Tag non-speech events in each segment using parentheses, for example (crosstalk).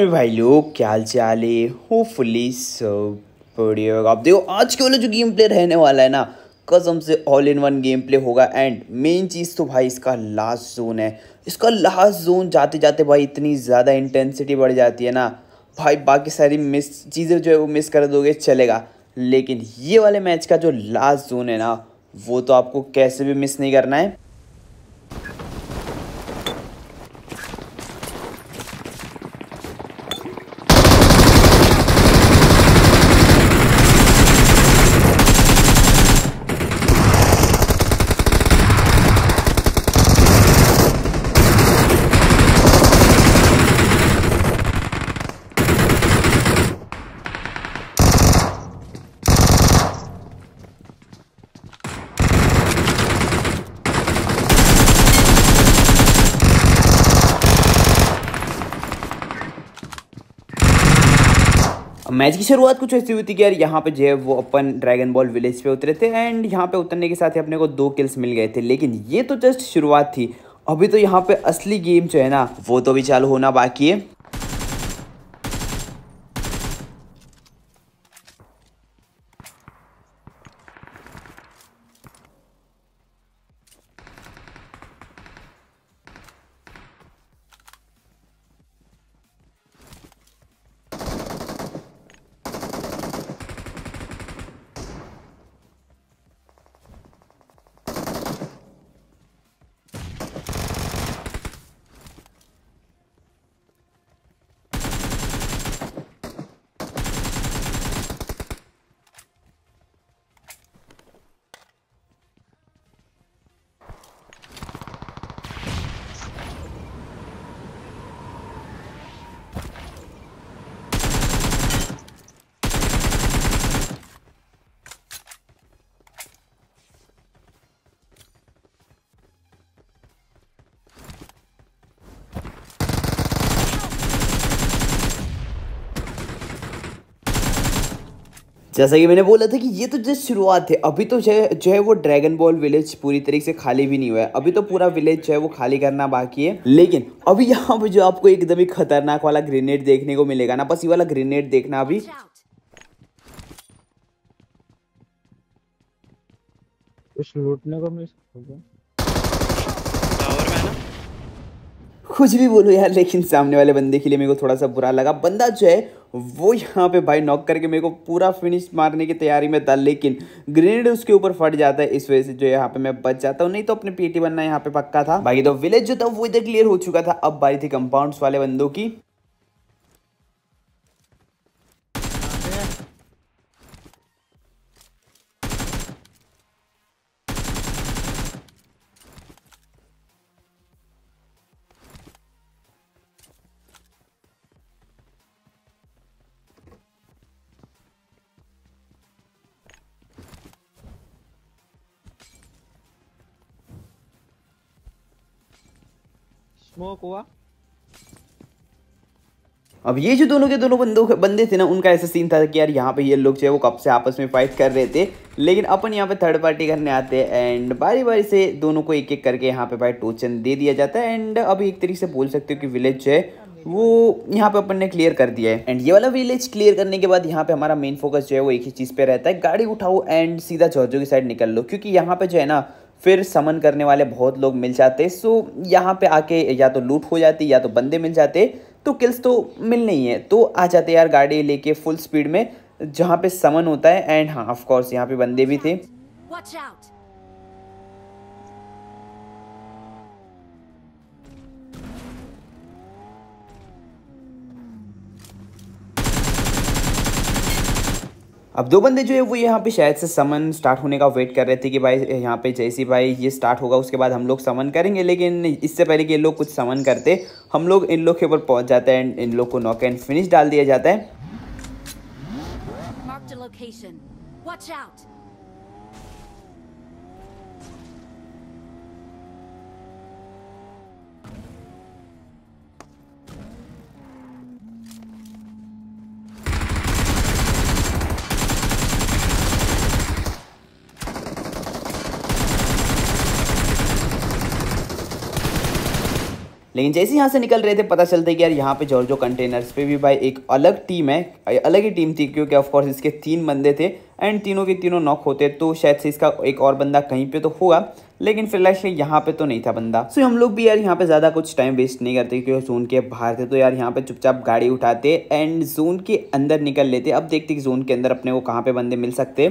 में भाई लोग क्या हाल चाल है होपफुली सब बढ़िया आप देखो आज के वाला जो गेम प्ले रहने वाला है ना कसम से all in one game play होगा एंड मेन चीज़ तो भाई इसका लास्ट जोन है इसका लास्ट जोन जाते जाते भाई इतनी ज़्यादा इंटेंसिटी बढ़ जाती है ना भाई बाकी सारी मिस चीज़ें जो है वो मिस कर दोगे चलेगा लेकिन ये वाले मैच का जो लास्ट जोन है ना वो तो आपको कैसे भी मिस नहीं करना है मैच की शुरुआत कुछ ऐसी हुई थी कि यार यहाँ पे जो है वो अपन ड्रैगन बॉल विलेज पे उतरे थे एंड यहाँ पे उतरने के साथ ही अपने को दो किल्स मिल गए थे लेकिन ये तो जस्ट शुरुआत थी अभी तो यहाँ पे असली गेम जो है ना वो तो भी चालू होना बाकी है जैसा कि मैंने बोला था कि ये तो जस्ट शुरुआत है अभी तो जो जो है वो ड्रैगन बॉल विलेज पूरी तरीके से खाली भी नहीं हुआ है अभी तो पूरा विलेज जो है वो खाली करना बाकी है लेकिन अभी यहाँ पे जो आपको एकदम ही खतरनाक वाला ग्रेनेड देखने को मिलेगा ना बस ये वाला ग्रेनेड देखना अभी कुछ लूटने को मिल सकता कुछ भी बोलो यार लेकिन सामने वाले बंदे के लिए मेरे को थोड़ा सा बुरा लगा बंदा जो है वो यहाँ पे भाई नॉक करके मेरे को पूरा फिनिश मारने की तैयारी में था लेकिन ग्रेनेड उसके ऊपर फट जाता है इस वजह से जो यहाँ पे मैं बच जाता हूँ नहीं तो अपने पीटी बनना यहाँ पे पक्का था बाकी तो विलेज जो था वो इधर क्लियर हो चुका था अब बारी थी कंपाउंड्स वाले बंदों की स्मोक हुआ अब ये जो दोनों के दोनों बंदों बंदे थे ना उनका ऐसा सीन था कि यार यहाँ पे ये लोग जो है वो कब से आपस में फाइट कर रहे थे लेकिन अपन यहाँ पे थर्ड पार्टी करने आते हैं एंड बारी बारी से दोनों को एक एक करके यहाँ पे भाई टोचन दे दिया जाता है एंड अभी एक तरीके से बोल सकते हो कि विलेज जो है वो यहाँ पे अपन ने क्लियर कर दिया है एंड ये वाला विलेज क्लियर करने के बाद यहाँ पे हमारा मेन फोकस जो है वो एक ही चीज़ पे रहता है गाड़ी उठाओ एंड सीधा जॉर्जो की साइड निकल लो क्योंकि यहाँ पे जो है ना फिर समन करने वाले बहुत लोग मिल जाते सो यहाँ पे आके या तो लूट हो जाती या तो बंदे मिल जाते तो किल्स तो मिल नहीं है तो आ जाते यार गाड़ी लेके फुल स्पीड में जहाँ पे समन होता है एंड हाँ ऑफकोर्स यहाँ पे बंदे भी थे अब दो बंदे जो है वो यहाँ पे शायद से समन स्टार्ट होने का वेट कर रहे थे कि भाई यहाँ पे जैसी भाई ये स्टार्ट होगा उसके बाद हम लोग समन करेंगे लेकिन इससे पहले कि ये लोग कुछ समन करते हम लोग इन लोग के ऊपर पहुँच जाते हैं इन लोग को नॉक एंड फिनिश डाल दिया जाता है लेकिन जैसे यहाँ से निकल रहे थे पता चलता है कि यार यहाँ पे जॉर्जो कंटेनर्स पे भी भाई एक अलग टीम है अलग ही टीम थी क्योंकि ऑफकोर्स इसके तीन बंदे थे एंड तीनों के तीनों नॉक होते तो शायद से इसका एक और बंदा कहीं पे तो होगा लेकिन फिलहाल यहाँ पे तो नहीं था बंदा सो so, हम लोग भी यार यहाँ पे ज़्यादा कुछ टाइम वेस्ट नहीं करते क्योंकि जोन के बाहर थे तो यार यहाँ पे चुपचाप गाड़ी उठाते एंड जोन के अंदर निकल लेते अब देखते कि जोन के अंदर अपने को कहाँ पे बंदे मिल सकते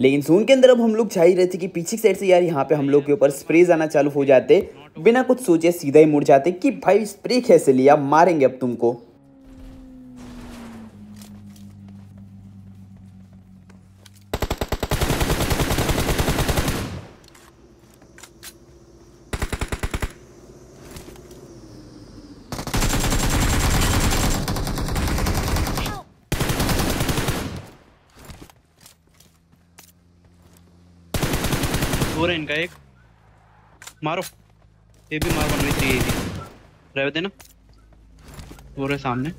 लेकिन सून के अंदर अब हम लोग चाह ही रहे थे कि पीछे की साइड से यार यहाँ पे हम लोग के ऊपर स्प्रे आना चालू हो जाते बिना कुछ सोचे सीधा ही मुड़ जाते कि भाई स्प्रे कैसे लिया मारेंगे अब तुमको और है इनका एक मारो ये भी मार मारो बननी चाहिए रह देना और रहे सामने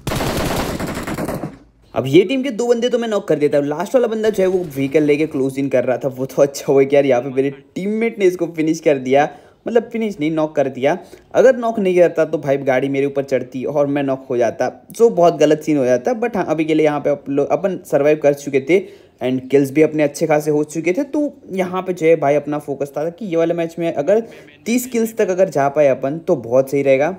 अब ये टीम के दो बंदे तो मैं नॉक कर देता हूँ लास्ट वाला बंदा जो है वो व्हीकल लेके क्लोज इन कर रहा था वो तो अच्छा हुआ कि यार यहाँ पे मेरे टीममेट ने इसको फिनिश कर दिया मतलब फिनिश नहीं नॉक कर दिया अगर नॉक नहीं करता तो भाई गाड़ी मेरे ऊपर चढ़ती और मैं नॉक हो जाता सो बहुत गलत सीन हो जाता बट हाँ अभी के लिए यहाँ पे अपन सर्वाइव कर चुके थे एंड किल्स भी अपने अच्छे खासे हो चुके थे तो यहाँ पे जो है भाई अपना फोकस था कि ये वाले मैच में अगर तीस किल्स तक अगर जा पाए अपन तो बहुत सही रहेगा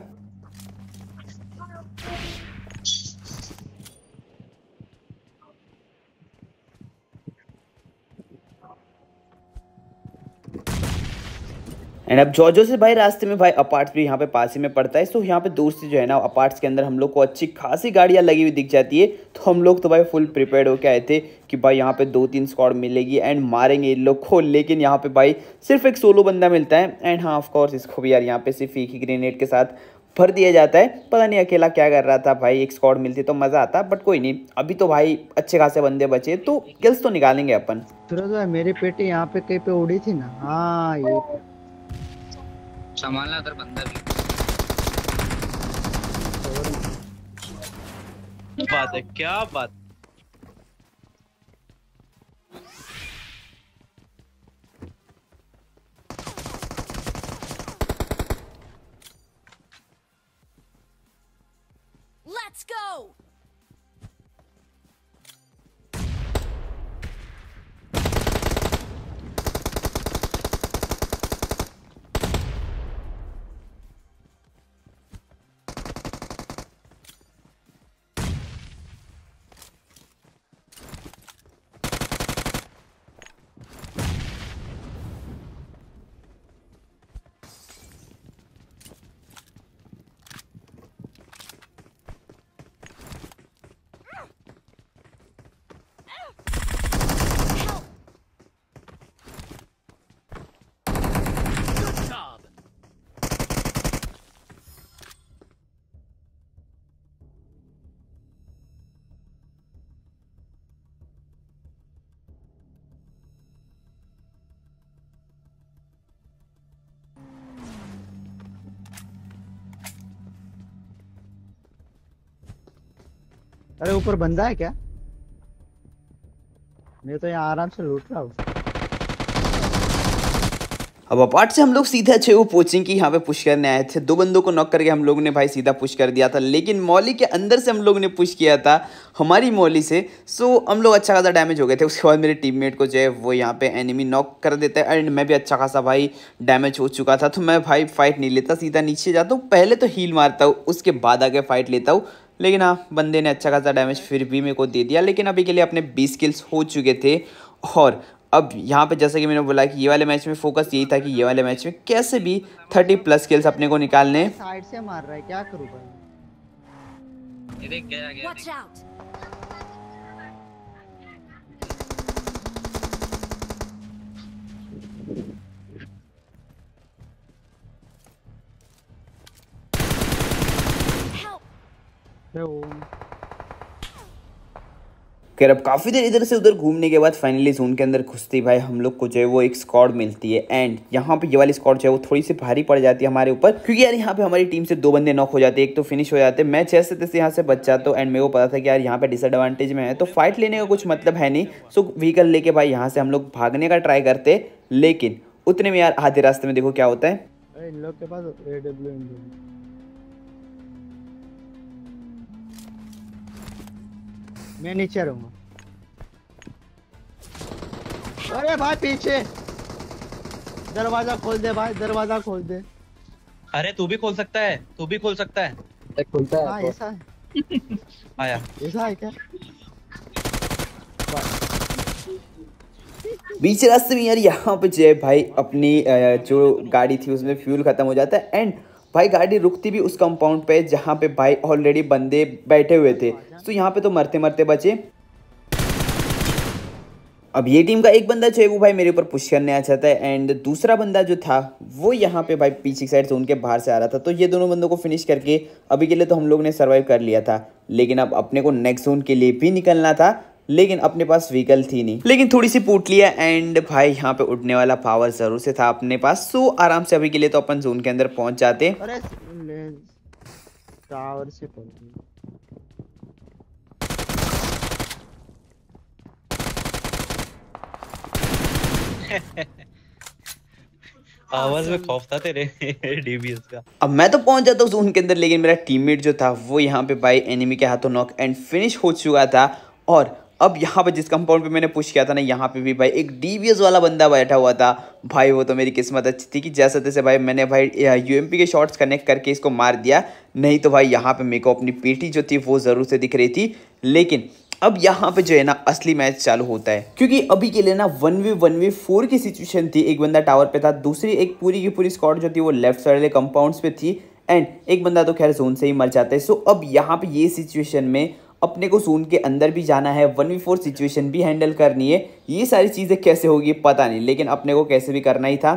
एंड अब जॉर्जो से भाई रास्ते में भाई अपार्ट्स भी यहाँ पे पास ही में पड़ता है तो यहाँ पे दूर से जो है ना अपार्ट्स के अंदर हम लोग को अच्छी खासी गाड़ियाँ लगी हुई दिख जाती है तो हम लोग तो भाई फुल प्रिपेयर होके आए थे कि भाई यहाँ पे दो तीन स्क्वाड मिलेगी एंड मारेंगे इन लोग को लेकिन यहाँ पे भाई सिर्फ एक सोलो बंदा मिलता है एंड हाँ ऑफकोर्स इसको भी यार यहाँ पे सिर्फ एक ही ग्रेनेड के साथ भर दिया जाता है पता नहीं अकेला क्या कर रहा था भाई एक स्कॉड मिलती तो मज़ा आता बट कोई नहीं अभी तो भाई अच्छे खासे बंदे बचे तो किल्स तो निकालेंगे अपन तो मेरे पेटे यहाँ पे कहीं पे उड़ी थी ना हाँ ये संभालना अगर बंदा भी बात है क्या बात Let's go! अरे ऊपर बंदा है क्या मैं तो यहाँ आराम से लूट रहा हूँ अब अपार्ट से हम लोग सीधा अच्छे वो पोचिंग की यहाँ पे पुश करने आए थे दो बंदों को नॉक करके हम लोग ने भाई सीधा पुश कर दिया था लेकिन मौली के अंदर से हम लोग ने पुश किया था हमारी मौली से सो हम लोग अच्छा खासा डैमेज हो गए थे उसके बाद मेरे टीममेट को जो है वो यहाँ पे एनिमी नॉक कर देते हैं एंड मैं भी अच्छा खासा भाई डैमेज हो चुका था तो मैं भाई फाइट नहीं लेता सीधा नीचे जाता हूँ पहले तो हील मारता हूँ उसके बाद आगे फाइट लेता हूँ लेकिन हाँ बंदे ने अच्छा खासा डैमेज फिर भी मेरे को दे दिया लेकिन अभी के लिए अपने बीस किल्स हो चुके थे और अब यहाँ पे जैसे कि मैंने बोला कि ये वाले मैच में फोकस यही था कि ये वाले मैच में कैसे भी थर्टी प्लस किल्स अपने को निकालने साइड से मार रहा है क्या करूँ खैर अब काफ़ी देर इधर से उधर घूमने के बाद फाइनली जोन के अंदर घुसते भाई हम लोग को जो है वो एक स्कॉड मिलती है एंड यहाँ पे ये वाली स्कॉड जो है वो थोड़ी सी भारी पड़ जाती है हमारे ऊपर क्योंकि यार यहाँ पे हमारी टीम से दो बंदे नॉक हो जाते हैं एक तो फिनिश हो जाते हैं मैं छह से तैसे यहाँ से बच जाता हूँ एंड मेरे को पता था कि यार यहाँ पे डिसएडवांटेज में है तो फाइट लेने का कुछ मतलब है नहीं सो व्हीकल लेके भाई यहाँ से हम लोग भागने का ट्राई करते लेकिन उतने में यार आधे रास्ते में देखो क्या होता है इन लोग के पास मैं नीचे रहूंगा अरे भाई पीछे दरवाजा खोल दे भाई दरवाजा खोल दे अरे तू भी खोल सकता है तू भी खोल सकता है खुलता है हाँ, तो। ऐसा है (laughs) आया ऐसा है क्या बीच रास्ते में यार यहाँ पे जय भाई अपनी जो गाड़ी थी उसमें फ्यूल खत्म हो जाता है एंड भाई गाड़ी रुकती भी उस कंपाउंड पे जहाँ पे भाई ऑलरेडी बंदे बैठे हुए थे तो यहाँ पे तो मरते मरते बचे अब ये टीम का एक बंदा जो है वो भाई मेरे ऊपर पुश करने आ जाता है एंड दूसरा बंदा जो था वो यहाँ पे भाई पीछे साइड से उनके बाहर से आ रहा था तो ये दोनों बंदों को फिनिश करके अभी के लिए तो हम लोग ने सर्वाइव कर लिया था लेकिन अब अपने को नेक्स्ट जोन के लिए भी निकलना था लेकिन अपने पास व्हीकल थी नहीं लेकिन थोड़ी सी पूट लिया एंड भाई यहाँ पे उठने वाला पावर जरूर से था अपने पास सो आराम से अभी के लिए तो अपन जोन के अंदर पहुंच जाते आवाज में खौफ था तेरे डीबीएस का अब मैं तो पहुंच जाता हूँ के अंदर लेकिन मेरा टीममेट जो था वो यहाँ पे बाई एनिमी के हाथों नॉक एंड फिनिश हो चुका था और अब यहाँ पे जिस कंपाउंड पे मैंने पूछ किया था ना यहाँ पे भी भाई एक डी वाला बंदा बैठा हुआ था भाई वो तो मेरी किस्मत अच्छी थी कि जैसे तैसे भाई मैंने भाई यू के शॉर्ट्स कनेक्ट करके इसको मार दिया नहीं तो भाई यहाँ पे मेरे को अपनी पेटी जो थी वो ज़रूर से दिख रही थी लेकिन अब यहाँ पे जो है ना असली मैच चालू होता है क्योंकि अभी के लिए ना one v one v four की सिचुएशन थी एक बंदा टावर पे था दूसरी एक पूरी की पूरी स्कॉट जो थी वो लेफ्ट साइड वाले कंपाउंड्स पे थी एंड एक बंदा तो खैर जोन से ही मर जाता है सो अब यहाँ पे ये सिचुएशन में अपने को सून के अंदर भी जाना है वन वी फोर सिचुएशन भी हैंडल करनी है ये सारी चीज़ें कैसे होगी पता नहीं लेकिन अपने को कैसे भी करना ही था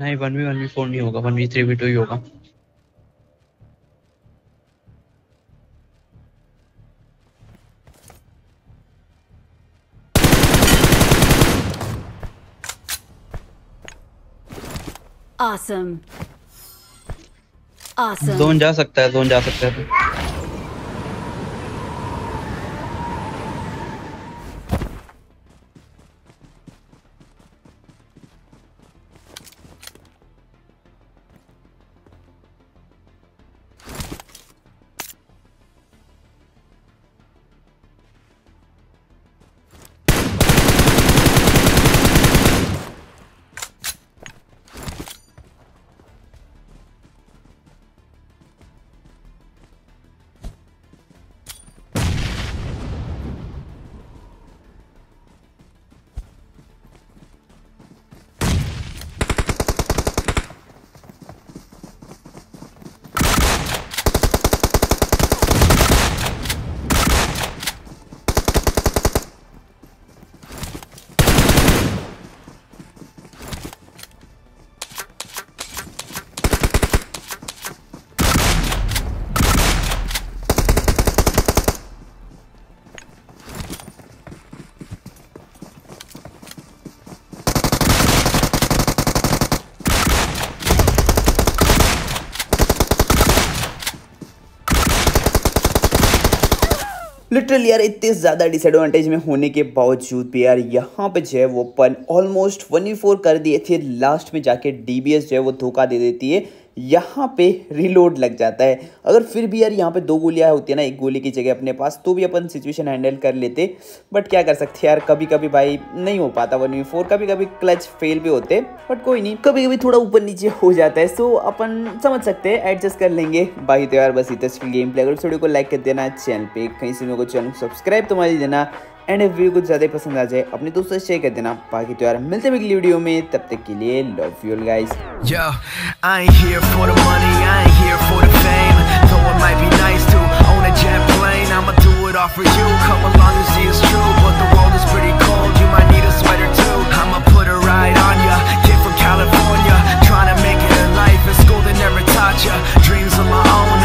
नहीं one v one v four नहीं होगा one v three v two ही होगा awesome. Awesome. जोन जा सकता है जोन जा सकता है लिटरल यार इतने ज़्यादा डिसएडवांटेज में होने के बावजूद भी यार यहाँ पे जो है वो पन ऑलमोस्ट वन फोर कर दिए थे लास्ट में जाके डी जो है वो धोखा दे देती है यहाँ पे रिलोड लग जाता है अगर फिर भी यार यहाँ पे दो गोलियाँ होती है ना एक गोली की जगह अपने पास तो भी अपन सिचुएशन हैंडल कर लेते बट क्या कर सकते यार कभी कभी भाई नहीं हो पाता वन वी फोर कभी कभी क्लच फेल भी होते बट कोई नहीं कभी कभी थोड़ा ऊपर नीचे हो जाता है सो अपन समझ सकते हैं एडजस्ट कर लेंगे बाकी तो यार बस इतना गेम प्ले अगर वीडियो को लाइक कर देना चैनल पे कहीं से मेरे तो को चैनल सब्सक्राइब तो मार देना एंड वीडियो को ज़्यादा पसंद आ जाए अपने दोस्तों से शेयर कर देना बाकी तो यार मिलते हैं अगली वीडियो में तब तक के लिए love y'all guys Yo, I ain't here for the money, I ain't here for the fame Though it might be nice to own a jet plane I'ma do it all for you, come along and see it's true But the world is pretty cold, you might need a sweater too I'ma put a ride on ya, kid from California Trying to make it in life, in school they never taught ya Dreams of my own